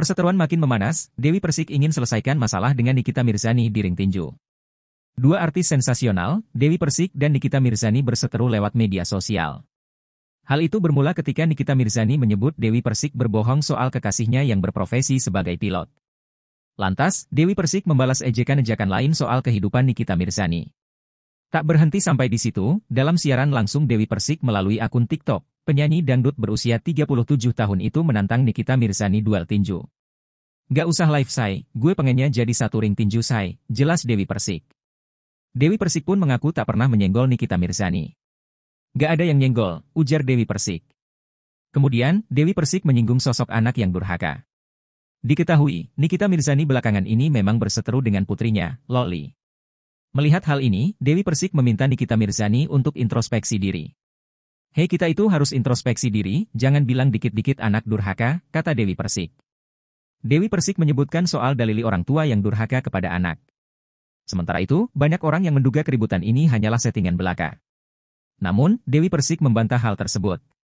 Perseteruan makin memanas, Dewi Persik ingin selesaikan masalah dengan Nikita Mirzani di ring tinju. Dua artis sensasional, Dewi Persik dan Nikita Mirzani berseteru lewat media sosial. Hal itu bermula ketika Nikita Mirzani menyebut Dewi Persik berbohong soal kekasihnya yang berprofesi sebagai pilot. Lantas, Dewi Persik membalas ejekan-ejekan lain soal kehidupan Nikita Mirzani. Tak berhenti sampai di situ, dalam siaran langsung Dewi Persik melalui akun TikTok, Penyanyi dangdut berusia 37 tahun itu menantang Nikita Mirzani duel tinju. Gak usah live say, gue pengennya jadi satu ring tinju say, jelas Dewi Persik. Dewi Persik pun mengaku tak pernah menyenggol Nikita Mirzani. Gak ada yang nyenggol, ujar Dewi Persik. Kemudian, Dewi Persik menyinggung sosok anak yang durhaka. Diketahui, Nikita Mirzani belakangan ini memang berseteru dengan putrinya, Loli. Melihat hal ini, Dewi Persik meminta Nikita Mirzani untuk introspeksi diri. Hei kita itu harus introspeksi diri, jangan bilang dikit-dikit anak durhaka, kata Dewi Persik. Dewi Persik menyebutkan soal dalili orang tua yang durhaka kepada anak. Sementara itu, banyak orang yang menduga keributan ini hanyalah settingan belaka. Namun, Dewi Persik membantah hal tersebut.